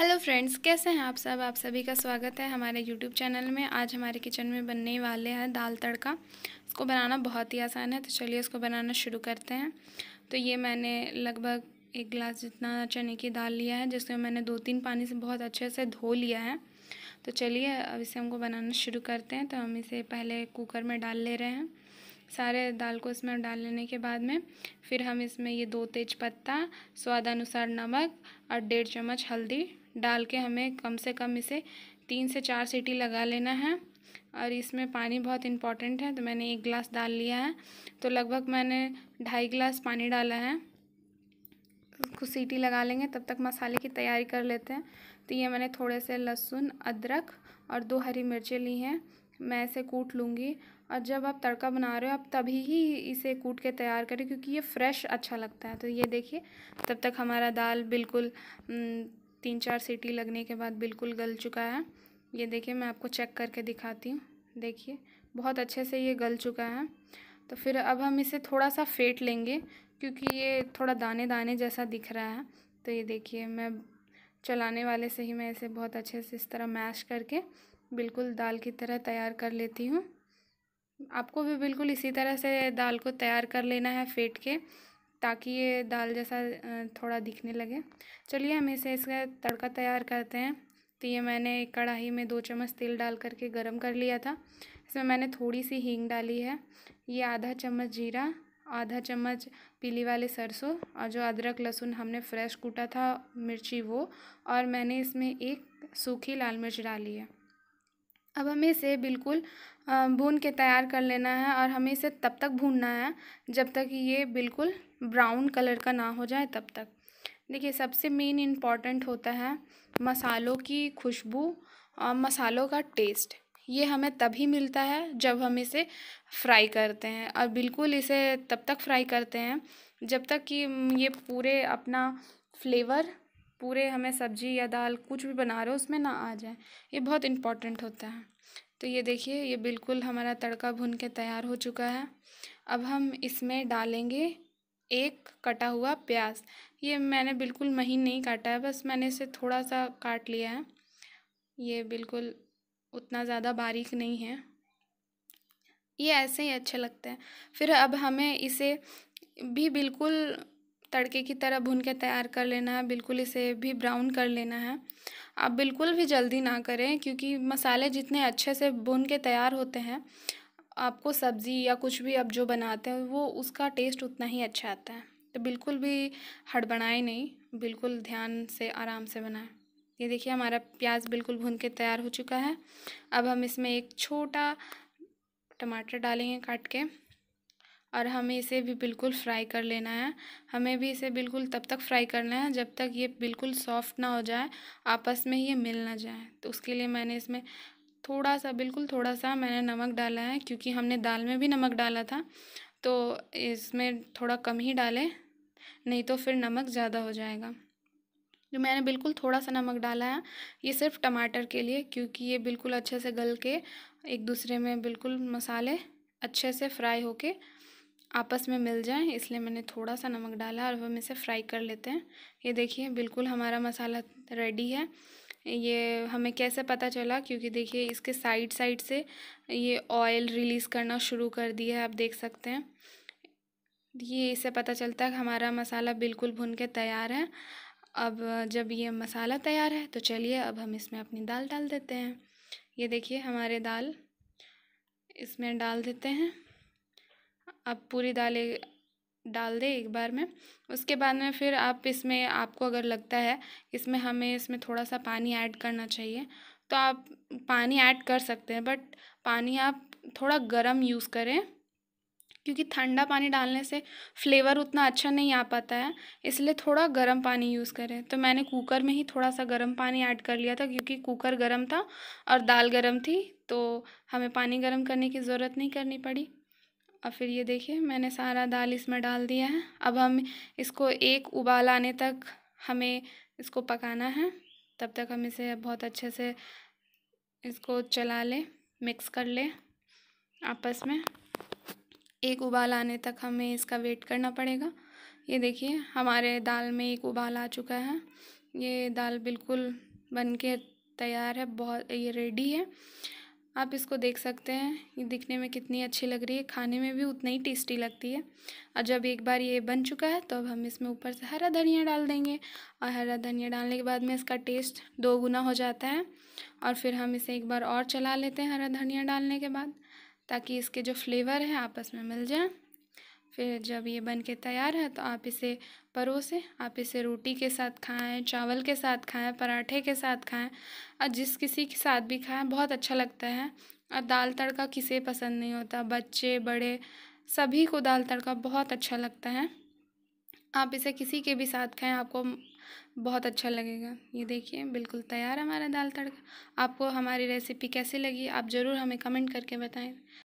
hello friends कैसे हैं आप सब आप सभी का स्वागत है हमारे यूट्यूब चैनल में आज हमारे किचन में बनने वाले हैं दाल तड़का इसको बनाना बहुत ही आसान है तो चलिए इसको बनाना शुरू करते हैं तो ये मैंने लगभग एक गिलास जितना चने की दाल लिया है जिसमें मैंने दो तीन पानी से बहुत अच्छे से धो लिया है तो चलिए अब इसे हमको बनाना शुरू करते हैं तो हम इसे पहले कुकर में डाल ले रहे हैं सारे दाल को इसमें डाल लेने के बाद में फिर हम इसमें ये दो तेज पत्ता स्वादानुसार नमक और डेढ़ चम्मच हल्दी डाल के हमें कम से कम इसे तीन से चार सीटी लगा लेना है और इसमें पानी बहुत इम्पॉर्टेंट है तो मैंने एक गिलास डाल लिया है तो लगभग मैंने ढाई गिलास पानी डाला है उसको सीटी लगा लेंगे तब तक मसाले की तैयारी कर लेते हैं तो ये मैंने थोड़े से लहसुन अदरक और दो हरी मिर्चें ली हैं मैं इसे कूट लूँगी और जब आप तड़का बना रहे हो आप तभी ही इसे कूट के तैयार करें क्योंकि ये फ्रेश अच्छा लगता है तो ये देखिए तब तक हमारा दाल बिल्कुल तीन चार सीटी लगने के बाद बिल्कुल गल चुका है ये देखिए मैं आपको चेक करके दिखाती हूँ देखिए बहुत अच्छे से ये गल चुका है तो फिर अब हम इसे थोड़ा सा फेंट लेंगे क्योंकि ये थोड़ा दाने दाने जैसा दिख रहा है तो ये देखिए मैं चलाने वाले से ही मैं इसे बहुत अच्छे से इस तरह मैश करके बिल्कुल दाल की तरह तैयार कर लेती हूँ आपको भी बिल्कुल इसी तरह से दाल को तैयार कर लेना है फेंट के ताकि ये दाल जैसा थोड़ा दिखने लगे चलिए हम इसे इसका तड़का तैयार करते हैं तो ये मैंने कढ़ाई में दो चम्मच तेल डाल करके गरम कर लिया था इसमें मैंने थोड़ी सी हींग डाली है ये आधा चम्मच जीरा आधा चम्मच पीली वाले सरसों और जो अदरक लहसुन हमने फ्रेश कूटा था मिर्ची वो और मैंने इसमें एक सूखी लाल मिर्च डाली है अब हमें इसे बिल्कुल भून के तैयार कर लेना है और हमें इसे तब तक भूनना है जब तक ये बिल्कुल ब्राउन कलर का ना हो जाए तब तक देखिए सबसे मेन इम्पॉर्टेंट होता है मसालों की खुशबू और मसालों का टेस्ट ये हमें तभी मिलता है जब हम इसे फ्राई करते हैं और बिल्कुल इसे तब तक फ्राई करते हैं जब तक कि ये पूरे अपना फ्लेवर पूरे हमें सब्जी या दाल कुछ भी बना रहे हो उसमें ना आ जाए ये बहुत इम्पॉर्टेंट होता है तो ये देखिए ये बिल्कुल हमारा तड़का भुन के तैयार हो चुका है अब हम इसमें डालेंगे एक कटा हुआ प्याज ये मैंने बिल्कुल महीन नहीं काटा है बस मैंने इसे थोड़ा सा काट लिया है ये बिल्कुल उतना ज़्यादा बारीक नहीं है ये ऐसे ही अच्छे लगते हैं फिर अब हमें इसे भी बिल्कुल तड़के की तरह भून के तैयार कर लेना है बिल्कुल इसे भी ब्राउन कर लेना है आप बिल्कुल भी जल्दी ना करें क्योंकि मसाले जितने अच्छे से भून के तैयार होते हैं आपको सब्ज़ी या कुछ भी आप जो बनाते हैं वो उसका टेस्ट उतना ही अच्छा आता है तो बिल्कुल भी हड़बड़ाएँ नहीं बिल्कुल ध्यान से आराम से बनाएं ये देखिए हमारा प्याज बिल्कुल भून के तैयार हो चुका है अब हम इसमें एक छोटा टमाटर डालेंगे काट के और हमें इसे भी बिल्कुल फ्राई कर लेना है हमें भी इसे बिल्कुल तब तक फ्राई करना है जब तक ये बिल्कुल सॉफ्ट ना हो जाए आपस में ये मिल ना जाए तो उसके लिए मैंने इसमें थोड़ा सा बिल्कुल थोड़ा सा मैंने नमक डाला है क्योंकि हमने दाल में भी नमक डाला था तो इसमें थोड़ा कम ही डालें नहीं तो फिर नमक ज़्यादा हो जाएगा जो मैंने बिल्कुल थोड़ा सा नमक डाला है ये सिर्फ टमाटर के लिए क्योंकि ये बिल्कुल अच्छे से गल के एक दूसरे में बिल्कुल मसाले अच्छे से फ्राई होके आपस में मिल जाएँ इसलिए मैंने थोड़ा सा नमक डाला और हम इसे फ्राई कर लेते हैं ये देखिए बिल्कुल हमारा मसाला रेडी है ये हमें कैसे पता चला क्योंकि देखिए इसके साइड साइड से ये ऑयल रिलीज़ करना शुरू कर दिया है आप देख सकते हैं ये इससे पता चलता है कि हमारा मसाला बिल्कुल भुन के तैयार है अब जब ये मसाला तैयार है तो चलिए अब हम इसमें अपनी दाल डाल देते हैं ये देखिए हमारे दाल इसमें डाल देते हैं आप पूरी दालें डाल दें एक बार में उसके बाद में फिर आप इसमें आपको अगर लगता है इसमें हमें इसमें थोड़ा सा पानी ऐड करना चाहिए तो आप पानी ऐड कर सकते हैं बट पानी आप थोड़ा गर्म यूज़ करें क्योंकि ठंडा पानी डालने से फ्लेवर उतना अच्छा नहीं आ पाता है इसलिए थोड़ा गर्म पानी यूज़ करें तो मैंने कुकर में ही थोड़ा सा गर्म पानी ऐड कर लिया था क्योंकि कुकर गर्म था और दाल गर्म थी तो हमें पानी गर्म करने की ज़रूरत नहीं करनी पड़ी और फिर ये देखिए मैंने सारा दाल इसमें डाल दिया है अब हम इसको एक उबाल आने तक हमें इसको पकाना है तब तक हम इसे बहुत अच्छे से इसको चला लें मिक्स कर लें आपस में एक उबाल आने तक हमें इसका वेट करना पड़ेगा ये देखिए हमारे दाल में एक उबाल आ चुका है ये दाल बिल्कुल बन के तैयार है बहुत ये रेडी है आप इसको देख सकते हैं ये दिखने में कितनी अच्छी लग रही है खाने में भी उतना ही टेस्टी लगती है और जब एक बार ये बन चुका है तो अब हम इसमें ऊपर से हरा धनिया डाल देंगे और हरा धनिया डालने के बाद में इसका टेस्ट दो गुना हो जाता है और फिर हम इसे एक बार और चला लेते हैं हरा धनिया डालने के बाद ताकि इसके जो फ्लेवर है आपस में मिल जाए फिर जब ये बन के तैयार है तो आप इसे परोसें आप इसे रोटी के साथ खाएं चावल के साथ खाएं पराठे के साथ खाएं और जिस किसी के साथ भी खाएं बहुत अच्छा लगता है और दाल तड़का किसे पसंद नहीं होता बच्चे बड़े सभी को दाल तड़का बहुत अच्छा लगता है आप इसे किसी के भी साथ खाएं आपको बहुत अच्छा लगेगा ये देखिए बिल्कुल तैयार हमारा दाल तड़का आपको हमारी रेसिपी कैसी लगी आप ज़रूर हमें कमेंट करके बताएँ